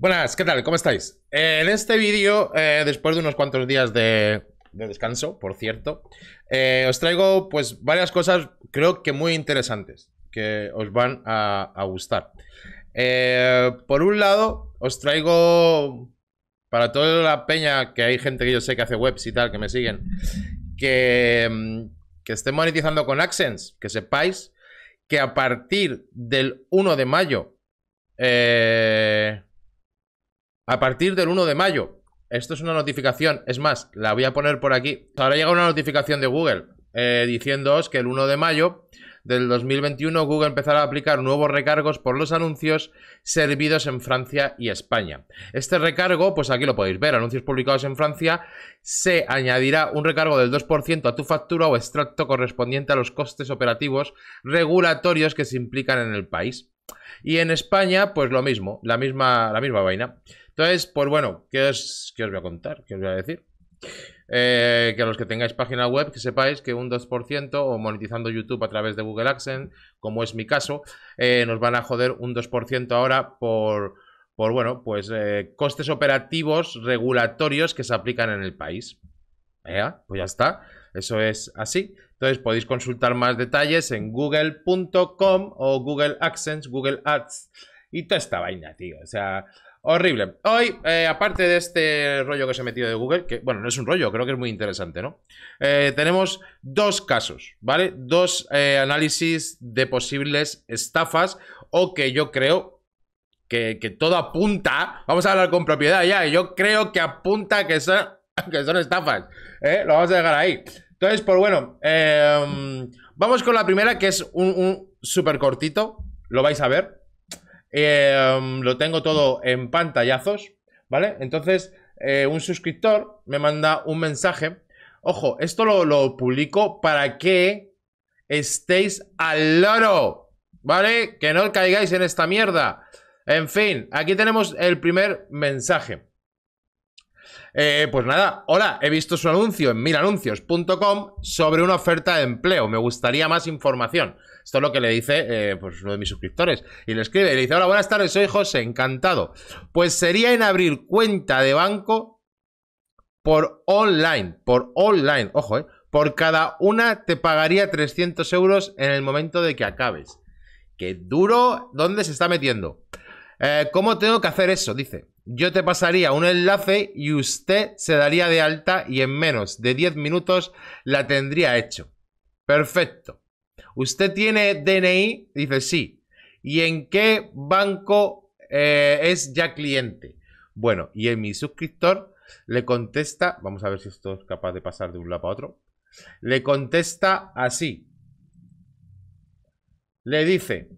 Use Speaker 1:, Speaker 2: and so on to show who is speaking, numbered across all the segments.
Speaker 1: Buenas, ¿qué tal? ¿Cómo estáis? Eh, en este vídeo, eh, después de unos cuantos días de, descanso, por cierto, eh, os traigo pues varias cosas creo que muy interesantes que os van a, gustar. por un lado, os traigo para toda la peña que hay gente que yo sé que hace webs y tal, que me siguen, que, mm, que estén monetizando con Accents, que sepáis que a partir del 1 de mayo, a partir del 1 de mayo. Esto es una notificación, es más, la voy a poner por aquí. Ahora llega una notificación de Google eh, diciéndoos que el 1 de mayo del 2021 Google empezará a aplicar nuevos recargos por los anuncios servidos en Francia y España. Este recargo, pues aquí lo podéis ver, anuncios publicados en Francia, se añadirá un recargo del 2% a tu factura o extracto correspondiente a los costes operativos regulatorios que se implican en el país. Y en España, pues lo mismo, la misma, la misma vaina. Entonces, pues bueno, ¿qué os, qué os voy a contar? ¿Qué os voy a decir? Eh, que los que tengáis página web, que sepáis que un 2% o monetizando YouTube a través de Google AdSense, como es mi caso, eh, nos van a joder un 2% ahora por, por bueno, pues eh, costes operativos regulatorios que se aplican en el país. Pues ya está, eso es así. Entonces podéis consultar más detalles en google.com o Google AdSense, Google Ads y toda esta vaina, tío. O sea, Horrible. Hoy, eh, aparte de este rollo que se ha metido de Google, que bueno, no es un rollo, creo que es muy interesante, ¿no? Eh, tenemos dos casos, ¿vale? Dos eh, análisis de posibles estafas o que yo creo que, todo apunta, vamos a hablar con propiedad ya, yo creo que apunta que son, que son estafas, Lo vamos a dejar ahí. Entonces, pues bueno, em, vamos con la primera que es un, un súper cortito, lo vais a ver, Em, lo tengo todo en pantallazos, ¿vale? Entonces, eh, un suscriptor me manda un mensaje. Ojo, esto lo, lo publico para que estéis al loro, ¿vale? Que no caigáis en esta mierda. En fin, aquí tenemos el primer mensaje. Eh, pues nada, hola, he visto su anuncio en milanuncios.com sobre una oferta de empleo. Me gustaría más información. Esto es lo que le dice eh, pues, uno de mis suscriptores. Y le escribe, y le dice, hola, buenas tardes, soy José, encantado. Pues sería en abrir cuenta de banco por online, por online, ojo, eh, por cada una te pagaría 300 euros en el momento de que acabes. Qué duro, ¿dónde se está metiendo? ¿Cómo tengo que hacer eso? Dice. Yo te pasaría un enlace y usted se daría de alta y en menos de 10 minutos la tendría hecho. Perfecto. ¿Usted tiene DNI? Dice sí. ¿Y en qué banco eh, es ya cliente? Bueno, y en mi suscriptor le contesta, vamos a ver si esto es capaz de pasar de un lado a otro, le contesta así. Le dice,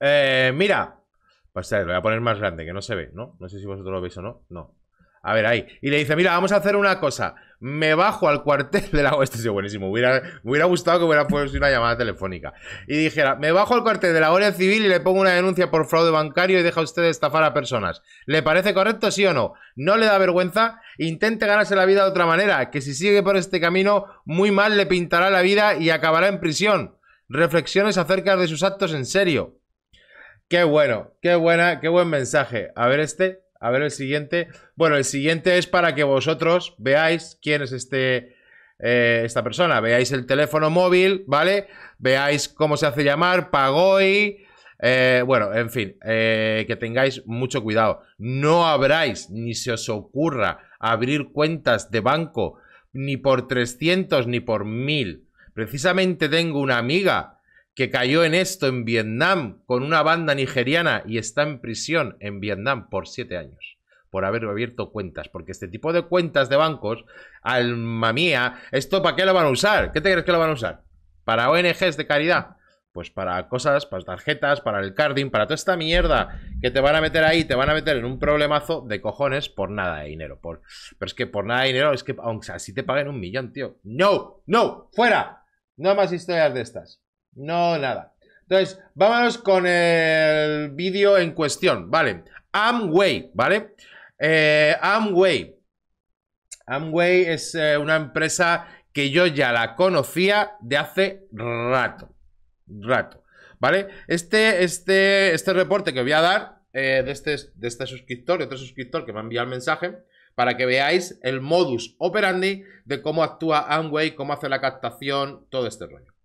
Speaker 1: eh, mira, o pues, sea, lo voy a poner más grande, que no se ve, ¿no? No sé si vosotros lo veis o no. No. A ver, ahí. Y le dice, mira, vamos a hacer una cosa. Me bajo al cuartel de la... Esto es buenísimo. Hubiera, me hubiera gustado que hubiera puesto una llamada telefónica. Y dijera, me bajo al cuartel de la Guardia Civil y le pongo una denuncia por fraude bancario y deja usted estafar a personas. ¿Le parece correcto, sí o no? ¿No le da vergüenza? Intente ganarse la vida de otra manera, que si sigue por este camino, muy mal le pintará la vida y acabará en prisión. Reflexiones acerca de sus actos en serio. Qué bueno, qué buena, qué buen mensaje. A ver este, a ver el siguiente. Bueno, el siguiente es para que vosotros veáis quién es este eh, esta persona. Veáis el teléfono móvil, ¿vale? Veáis cómo se hace llamar, Pagoy. y... Eh, bueno, en fin, eh, que tengáis mucho cuidado. No habráis, ni se os ocurra, abrir cuentas de banco ni por 300 ni por 1000. Precisamente tengo una amiga que cayó en esto en Vietnam con una banda nigeriana y está en prisión en Vietnam por siete años por haber abierto cuentas, porque este tipo de cuentas de bancos, alma mía, ¿esto para qué lo van a usar? ¿Qué te crees que lo van a usar? ¿Para ONGs de caridad? Pues para cosas, para tarjetas, para el carding, para toda esta mierda que te van a meter ahí, te van a meter en un problemazo de cojones por nada de dinero. Por... Pero es que por nada de dinero, es que aunque así te paguen un millón, tío. ¡No! ¡No! ¡Fuera! No más historias de estas. No, nada. Entonces, vámonos con el vídeo en cuestión, ¿vale? Amway, ¿vale? Eh, Amway. Amway es eh, una empresa que yo ya la conocía de hace rato. Rato, ¿vale? Este, este, este reporte que voy a dar eh, de, este, de este suscriptor, de otro suscriptor que me ha enviado el mensaje, para que veáis el modus operandi de cómo actúa Amway, cómo hace la captación, todo este rollo.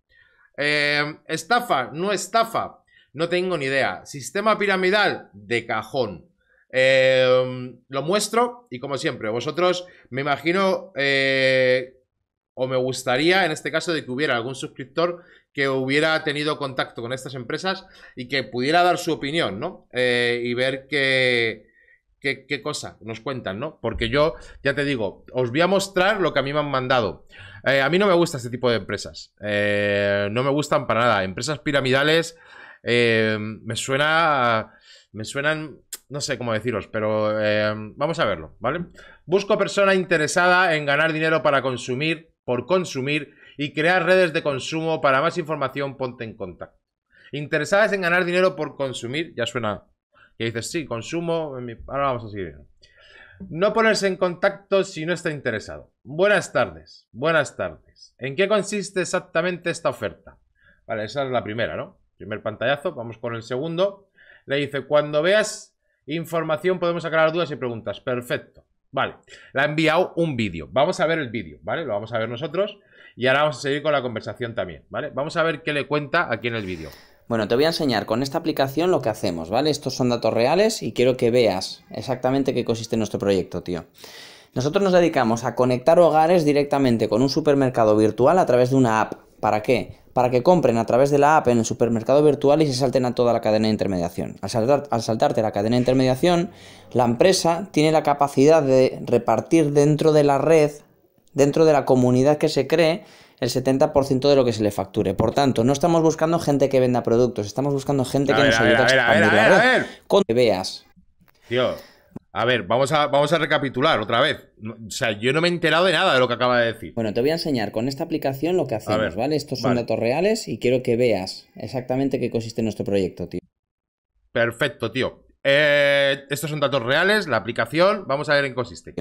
Speaker 1: Em, estafa, no estafa, no tengo ni idea. Sistema piramidal, de cajón. Em, lo muestro y como siempre, vosotros me imagino eh, o me gustaría en este caso de que hubiera algún suscriptor que hubiera tenido contacto con estas empresas y que pudiera dar su opinión, ¿no? Eh, y ver que ¿Qué, cosa nos cuentan, no? Porque yo, ya te digo, os voy a mostrar lo que a mí me han mandado. Eh, a mí no me gusta este tipo de empresas. Eh, no me gustan para nada. Empresas piramidales eh, me suena... me suenan... No sé cómo deciros, pero vamos a verlo, ¿vale? Busco persona interesada en ganar dinero para consumir, por consumir, y crear redes de consumo. Para más información, ponte en contacto. Interesadas en ganar dinero por consumir, ya suena que dices, sí, consumo, ahora vamos a seguir. No ponerse en contacto si no está interesado. Buenas tardes, buenas tardes. ¿En qué consiste exactamente esta oferta? Vale, esa es la primera, ¿no? Primer pantallazo, vamos con el segundo. Le dice, cuando veas información podemos aclarar dudas y preguntas. Perfecto. Vale, le ha enviado un vídeo. Vamos a ver el vídeo, ¿vale? Lo vamos a ver nosotros y ahora vamos a seguir con la conversación también, ¿vale? Vamos a ver qué le cuenta aquí en el vídeo.
Speaker 2: Bueno, te voy a enseñar con esta aplicación lo que hacemos, ¿vale? Estos son datos reales y quiero que veas exactamente qué consiste nuestro proyecto, tío. Nosotros nos dedicamos a conectar hogares directamente con un supermercado virtual a través de una app. ¿Para qué? Para que compren a través de la app en el supermercado virtual y se salten a toda la cadena de intermediación. Al, al saltarte la cadena de intermediación, la empresa tiene la capacidad de repartir dentro de la red, dentro de la comunidad que se cree, el 70% de lo que se le facture. Por tanto, no estamos buscando gente que venda productos, estamos buscando gente que nos ayude a, ver, a, ver, a, ver, a ver, que veas.
Speaker 1: Tío, a ver, vamos a, vamos a recapitular otra vez. O sea, yo
Speaker 2: no me he enterado de nada de lo que acaba de decir. Bueno, te voy a enseñar con esta aplicación lo que hacemos, ¿vale? Estos son datos reales y quiero que veas exactamente qué consiste nuestro proyecto, tío.
Speaker 1: Perfecto, tío. Eh, estos son datos reales, la aplicación, vamos a ver en qué consiste.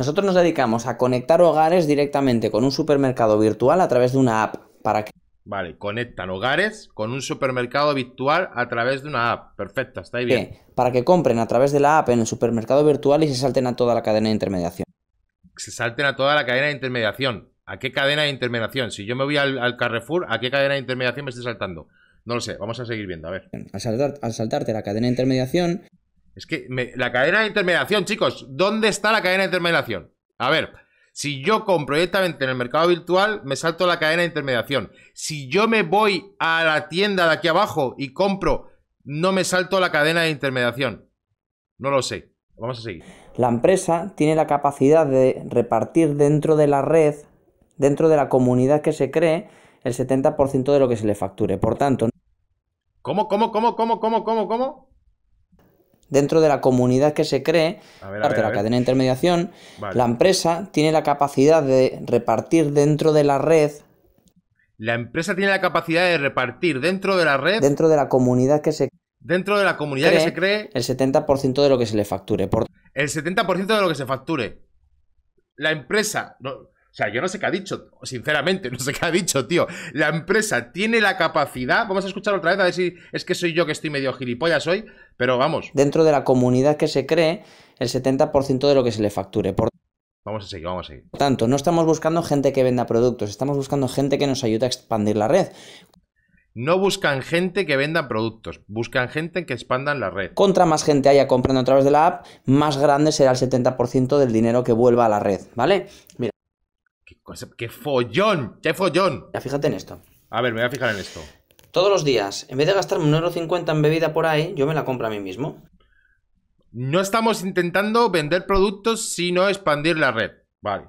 Speaker 2: Nosotros nos dedicamos a conectar hogares directamente con un supermercado virtual a través de una app. Para que...
Speaker 1: Vale, conectan hogares con un supermercado virtual a través de una app. Perfecto, está ahí bien.
Speaker 2: Para que compren a través de la app en el supermercado virtual y se salten a toda la cadena de intermediación.
Speaker 1: Se salten a toda la cadena de intermediación. ¿A qué cadena de intermediación? Si yo me voy al, Carrefour, ¿a qué cadena de intermediación me estoy saltando?
Speaker 2: No lo sé, vamos a seguir viendo, a ver. Al, saltar, al saltarte la cadena de intermediación,
Speaker 1: es que la cadena de intermediación, chicos, ¿dónde está la cadena de intermediación? A ver, si yo compro directamente en el mercado virtual, me salto la cadena de intermediación. Si yo me voy a la tienda de aquí abajo y compro, no me salto la cadena de intermediación. No lo sé. Vamos a seguir.
Speaker 2: La empresa tiene la capacidad de repartir dentro de la red, dentro de la comunidad que se cree, el 70% de lo que se le facture. Por tanto... ¿Cómo, cómo,
Speaker 1: cómo, cómo, cómo, cómo, cómo?
Speaker 2: dentro de la comunidad que se cree,
Speaker 1: de la cadena
Speaker 2: de intermediación, la empresa tiene la capacidad de repartir dentro de la red.
Speaker 1: La empresa tiene la capacidad de repartir dentro de la red.
Speaker 2: Dentro de la comunidad que se Dentro de la
Speaker 1: comunidad que se cree.
Speaker 2: El 70% de lo que se le facture. Por...
Speaker 1: El 70% de lo que se facture. La empresa. o sea, yo no sé qué ha dicho, sinceramente, no sé qué ha dicho, tío. La empresa tiene la capacidad. Vamos a escuchar otra vez, a ver si es que soy yo que estoy medio gilipollas hoy. Pero
Speaker 2: vamos. Dentro de la comunidad que se cree, el 70% de lo que se le facture. Por Vamos
Speaker 1: a seguir, vamos a seguir.
Speaker 2: tanto, no estamos buscando gente que venda productos, estamos buscando gente que nos ayude a expandir la red.
Speaker 1: No buscan gente que venda productos, buscan gente que expandan la red.
Speaker 2: Contra más gente haya comprando a través de la app, más grande será el 70% del dinero que vuelva a la red, ¿vale? Mira. ¡Qué, qué follón! ¡Qué follón! Ya fíjate en esto.
Speaker 1: A ver, me voy a fijar en esto
Speaker 2: todos los días, en vez de gastarme 1,50€ en bebida por ahí, yo me la compro a mí mismo.
Speaker 1: No estamos intentando vender productos, sino expandir la red.
Speaker 2: Vale.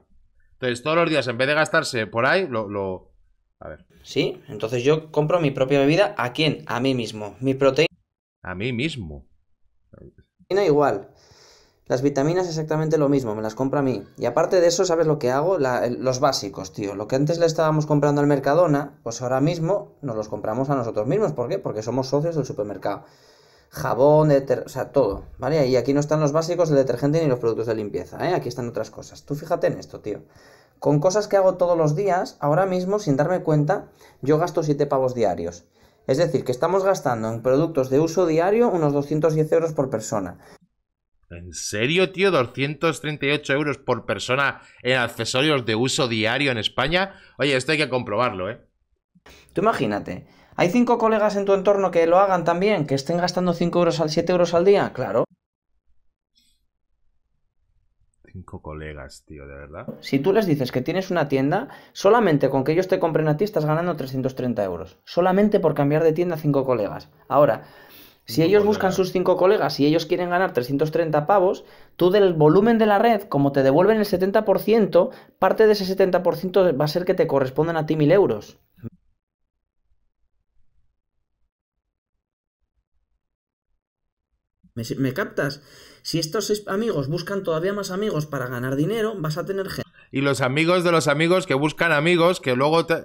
Speaker 2: Entonces, todos los días, en vez de gastarse por ahí, lo, A ver. Sí, entonces yo compro mi propia bebida. ¿A quién? A mí mismo. Mi proteína. A mí mismo. Igual. Las vitaminas exactamente lo mismo, me las compro a mí. Y aparte de eso, ¿sabes lo que hago? los básicos, tío. Lo que antes le estábamos comprando al Mercadona, pues ahora mismo nos los compramos a nosotros mismos. ¿Por qué? Porque somos socios del supermercado. Jabón, deter... o sea, todo, ¿vale? Y aquí no están los básicos, el detergente ni los productos de limpieza, ¿eh? Aquí están otras cosas. Tú fíjate en esto, tío. Con cosas que hago todos los días, ahora mismo, sin darme cuenta, yo gasto 7 pavos diarios. Es decir, que estamos gastando en productos de uso diario unos 210 euros por persona.
Speaker 1: ¿En serio, tío? ¿238 euros por persona en accesorios de uso diario en España? Oye, esto hay que comprobarlo, ¿eh? Tú
Speaker 2: imagínate, ¿hay cinco colegas en tu entorno que lo hagan también, que estén gastando 5 euros al 7 euros al día? Claro. Cinco colegas, tío, de verdad. Si tú les dices que tienes una tienda, solamente con que ellos te compren a ti estás ganando 330 euros. Solamente por cambiar de tienda cinco colegas. Ahora, si ellos buscan sus cinco colegas y ellos quieren ganar 330 pavos, tú del volumen de la red, como te devuelven el 70%, parte de ese 70% va a ser que te corresponden a ti mil euros. ¿Me, ¿Me, captas? Si estos amigos buscan todavía más amigos para ganar dinero, vas a tener gente. Y los amigos de los amigos que buscan amigos que luego te...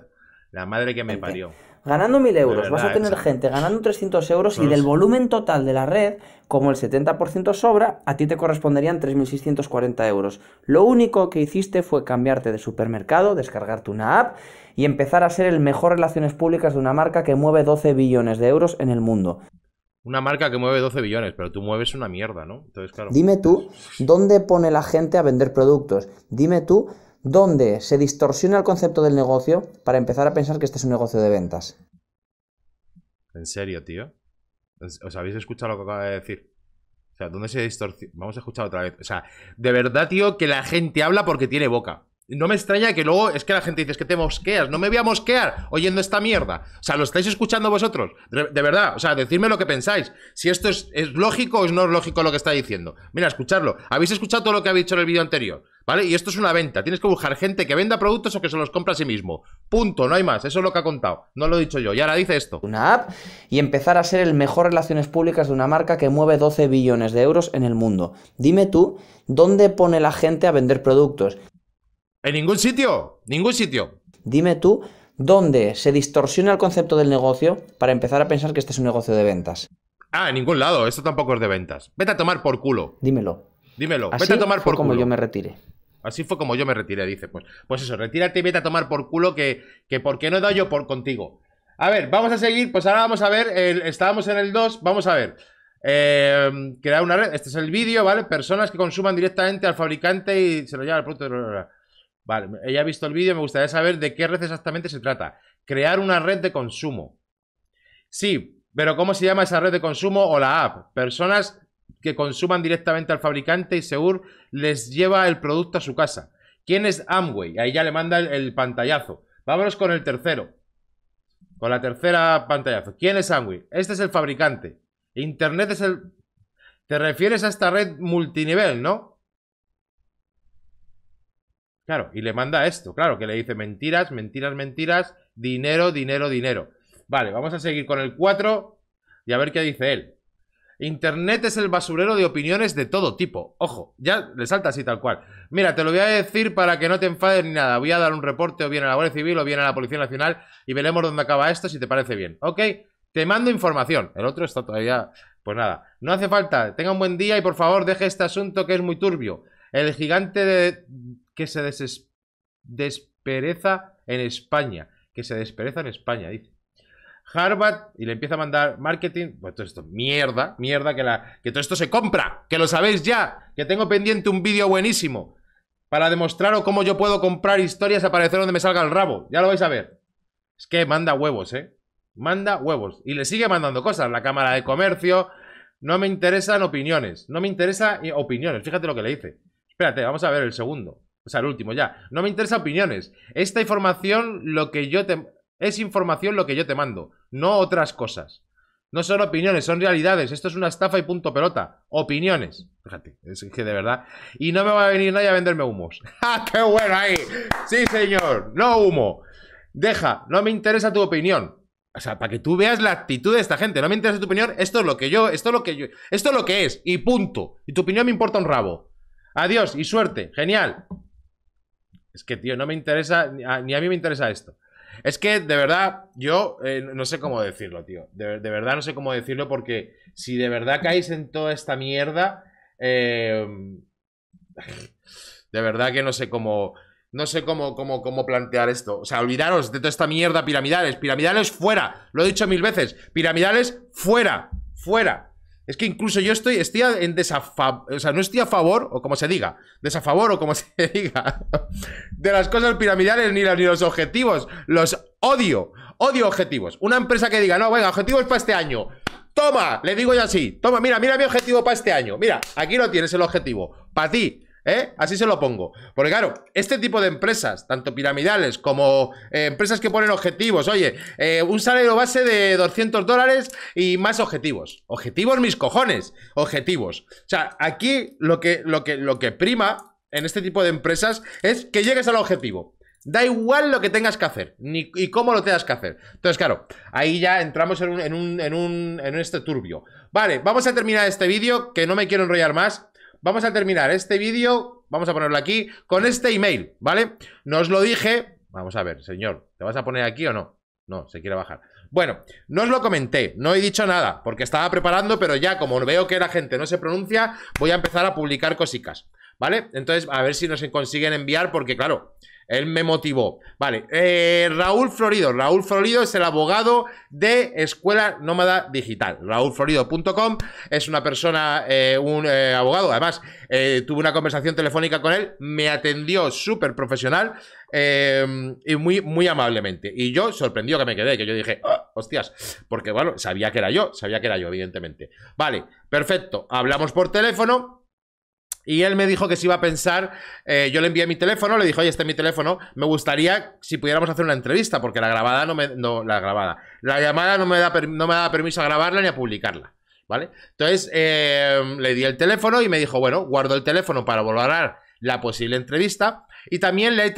Speaker 2: La madre que me parió ganando 1.000 euros, vas a tener gente ganando 300 euros y del volumen total de la red, como el 70% sobra, a ti te corresponderían 3.640 euros. Lo único que hiciste fue cambiarte de supermercado, descargarte una app y empezar a ser el mejor relaciones públicas de una marca que mueve 12 billones de euros en el mundo.
Speaker 1: Una marca que mueve 12 billones, pero tú mueves una mierda, ¿no? Entonces, claro. Dime
Speaker 2: tú, ¿dónde pone la gente a vender productos? Dime tú ¿Dónde se distorsiona el concepto del negocio para empezar a pensar que este es un negocio de ventas.
Speaker 1: ¿En serio, tío? ¿Os habéis escuchado lo que acaba de decir? O sea, ¿dónde se distorsiona? Vamos a escuchar otra vez. O sea, de verdad, tío, que la gente habla porque tiene boca. No me extraña que luego es que la gente dice es que te mosqueas. No me voy a mosquear oyendo esta mierda. O sea, lo estáis escuchando vosotros. De, verdad, o sea, decidme lo que pensáis. Si esto es, lógico o no es lógico lo que está diciendo. Mira, escucharlo. Habéis escuchado todo lo que ha dicho en el vídeo anterior. ¿Vale? Y esto es una venta. Tienes que buscar gente que venda productos o que se los compra a sí mismo. Punto, no hay más. Eso es lo que ha contado. No lo
Speaker 2: he dicho yo. Y ahora dice esto. Una app y empezar a ser el mejor relaciones públicas de una marca que mueve 12 billones de euros en el mundo. Dime tú, ¿dónde pone la gente a vender productos?
Speaker 1: En ningún sitio, ningún sitio.
Speaker 2: Dime tú, ¿dónde se distorsiona el concepto del negocio para empezar a pensar que este es un negocio de ventas?
Speaker 1: Ah, en ningún lado, esto tampoco es de ventas. Vete a tomar por culo. Dímelo. Dímelo, vete a tomar por fue como yo me retiré. Así fue como yo me retiré, dice. Pues, pues eso, retírate y vete a tomar por culo que, que qué no he yo por contigo. A ver, vamos a seguir. Pues ahora vamos a ver. estábamos en el 2. Vamos a ver. Eh, crear una red. Este es el vídeo, ¿vale? Personas que consuman directamente al fabricante y se lo llevan al producto. Vale, ella ha visto el vídeo, me gustaría saber de qué red exactamente se trata. Crear una red de consumo. Sí, pero ¿cómo se llama esa red de consumo o la app? Personas que consuman directamente al fabricante y seguro les lleva el producto a su casa. ¿Quién es Amway? Ahí ya le manda el, el pantallazo. Vámonos con el tercero. Con la tercera pantallazo. ¿Quién es Amway? Este es el fabricante. Internet es el... Te refieres a esta red multinivel, ¿no? Claro, y le manda esto, claro, que le dice mentiras, mentiras, mentiras, dinero, dinero, dinero. Vale, vamos a seguir con el 4 y a ver qué dice él. Internet es el basurero de opiniones de todo tipo. Ojo, ya le salta así tal cual. Mira, te lo voy a decir para que no te enfades ni nada. Voy a dar un reporte o bien a la Guardia Civil o bien a la Policía Nacional y veremos dónde acaba esto si te parece bien. ¿Ok? Te mando información. El otro está todavía... Pues nada, no hace falta. Tenga un buen día y por favor deje este asunto que es muy turbio. El gigante que se despereza en España. Que se despereza en España, dice. Harvard y le empieza a mandar marketing. Pues todo esto, mierda, mierda, que, la, que todo esto se compra, que lo sabéis ya, que tengo pendiente un vídeo buenísimo para demostraros cómo yo puedo comprar historias a parecer donde me salga el rabo. Ya lo vais a ver. Es que manda huevos, ¿eh? Manda huevos. Y le sigue mandando cosas. La Cámara de Comercio. No me interesan opiniones. No me interesan eh, opiniones. Fíjate lo que le dice. Espérate, vamos a ver el segundo. O sea, el último ya. No me interesa opiniones. Esta información lo que yo te... Es información lo que yo te mando, no otras cosas. No son opiniones, son realidades. Esto es una estafa y punto pelota. Opiniones. Fíjate, es que de verdad. Y no me va a venir nadie a venderme humos. ¡Ja, ¡Ah, qué bueno ahí! Sí, señor. No humo. Deja, no me interesa tu opinión. O sea, para que tú veas la actitud de esta gente. No me interesa tu opinión. Esto es lo que yo, esto es lo que yo, esto es lo que es. Y punto. Y tu opinión me importa un rabo. Adiós y suerte. Genial. Es que, tío, no me interesa, ni a, mí me interesa esto. Es que, de verdad, yo eh, no sé cómo decirlo, tío. De, verdad no sé cómo decirlo porque si de verdad caéis en toda esta mierda, eh, de verdad que no sé cómo... No sé cómo, cómo, cómo plantear esto. O sea, olvidaros de toda esta mierda piramidales. Piramidales fuera. Lo he dicho mil veces. Piramidales fuera. Fuera. Es que incluso yo estoy, en desafavor, o sea, no estoy a favor, o como se diga, desafavor o como se diga, de las cosas piramidales ni los, ni los objetivos. Los odio, odio objetivos. Una empresa que diga, no, venga, objetivos para este año. Toma, le digo yo así, toma, mira, mira mi objetivo para este año. Mira, aquí lo tienes el objetivo. Para ti, ¿Eh? Así se lo pongo. Porque claro, este tipo de empresas, tanto piramidales como eh, empresas que ponen objetivos, oye, eh, un salario base de 200 dólares y más objetivos. Objetivos, mis cojones, objetivos. O sea, aquí lo que, lo que, lo que prima en este tipo de empresas es que llegues al objetivo. Da igual lo que tengas que hacer y cómo lo tengas que hacer. Entonces, claro, ahí ya entramos en en este turbio. Vale, vamos a terminar este vídeo, que no me quiero enrollar más vamos a terminar este vídeo, vamos a ponerlo aquí, con este email, ¿vale? Nos lo dije, vamos a ver, señor, ¿te vas a poner aquí o no? No, se quiere bajar. Bueno, no os lo comenté, no he dicho nada, porque estaba preparando, pero ya como veo que la gente no se pronuncia, voy a empezar a publicar cositas. ¿Vale? Entonces, a ver si nos consiguen enviar, porque claro, él me motivó. Vale, eh, Raúl Florido. Raúl Florido es el abogado de Escuela Nómada Digital. RaúlFlorido.com es una persona, eh, un eh, abogado. Además, tuve una conversación telefónica con él, me atendió súper profesional y muy, muy amablemente. Y yo sorprendió que me quedé, que yo dije, ah, hostias, porque bueno, sabía que era yo, sabía que era yo, evidentemente. Vale, perfecto. Hablamos por teléfono. Y él me dijo que se iba a pensar, eh, yo le envié mi teléfono, le dijo, oye, este es mi teléfono, me gustaría si pudiéramos hacer una entrevista, porque la grabada no me, la grabada, la llamada no me da, no me da permiso a grabarla ni a publicarla. ¿Vale? Entonces eh, le di el teléfono y me dijo, bueno, guardo el teléfono para volver a la posible entrevista y también le, he,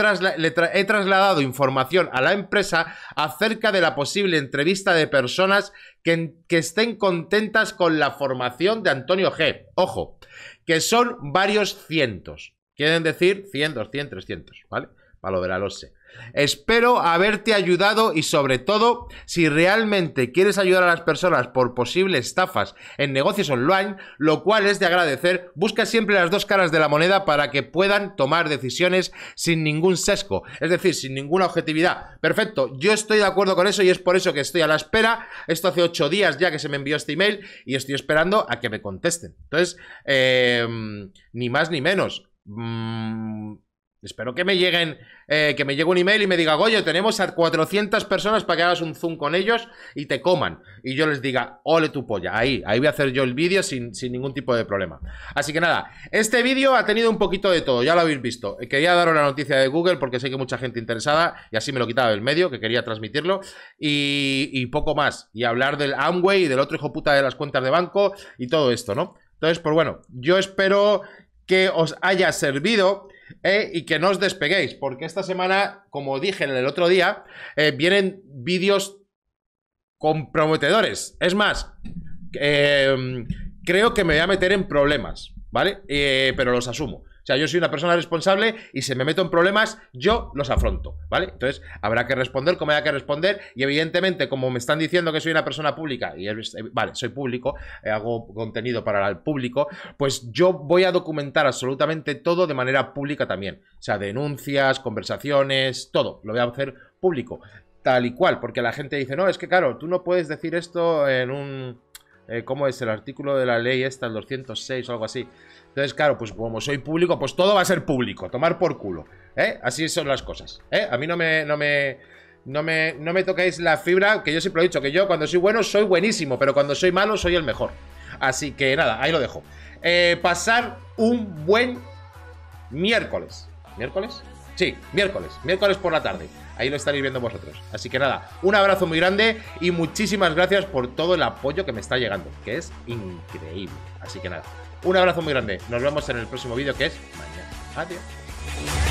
Speaker 1: he, trasladado información a la empresa acerca de la posible entrevista de personas que, que, estén contentas con la formación de Antonio G. Ojo, que son varios cientos. Quieren decir 100, 200, 300, ¿vale? Para lo de la losse. Espero haberte ayudado y sobre todo, si realmente quieres ayudar a las personas por posibles estafas en negocios online, lo cual es de agradecer, busca siempre las dos caras de la moneda para que puedan tomar decisiones sin ningún sesgo, es decir, sin ninguna objetividad. Perfecto, yo estoy de acuerdo con eso y es por eso que estoy a la espera. Esto hace ocho días ya que se me envió este email y estoy esperando a que me contesten. Entonces, em, ni más ni menos. Mm, Espero que me lleguen, eh, que me llegue un email y me diga, Goyo, tenemos a 400 personas para que hagas un zoom con ellos y te coman. Y yo les diga, ole tu polla. Ahí, ahí voy a hacer yo el vídeo sin, ningún tipo de problema. Así que nada, este vídeo ha tenido un poquito de todo, ya lo habéis visto. Quería daros la noticia de Google porque sé que mucha gente interesada y así me lo quitaba del medio, que quería transmitirlo. Y, y poco más. Y hablar del Amway y del otro hijo puta de las cuentas de banco y todo esto, ¿no? Entonces, pues bueno, yo espero que os haya servido. Eh, y que no os despeguéis, porque esta semana, como dije en el otro día, eh, vienen vídeos comprometedores. Es más, eh, creo que me voy a meter en problemas, ¿vale? pero los asumo. O sea, yo soy una persona responsable y si me meto en problemas, yo los afronto, ¿vale? Entonces, habrá que responder como haya que responder y evidentemente, como me están diciendo que soy una persona pública, y eh, vale, soy público, eh, hago contenido para el público, pues yo voy a documentar absolutamente todo de manera pública también. O sea, denuncias, conversaciones, todo, lo voy a hacer público, tal y cual, porque la gente dice, no, es que claro, tú no puedes decir esto en un eh, ¿cómo es? El artículo de la ley esta, el 206 o algo así. Entonces, claro, pues como soy público, pues todo va a ser público, tomar por culo, ¿eh? Así son las cosas, ¿eh? A mí no me, no me, no me, no me toquéis la fibra, que yo siempre lo he dicho, que yo cuando soy bueno soy buenísimo, pero cuando soy malo soy el mejor. Así que nada, ahí lo dejo. Eh, pasar un buen miércoles. ¿Miércoles? Sí, miércoles, miércoles por la tarde. Ahí lo estaréis viendo vosotros. Así que nada, un abrazo muy grande y muchísimas gracias por todo el apoyo que me está llegando, que es increíble. Así que nada, un abrazo muy grande. Nos vemos en el próximo vídeo que es mañana. Adiós.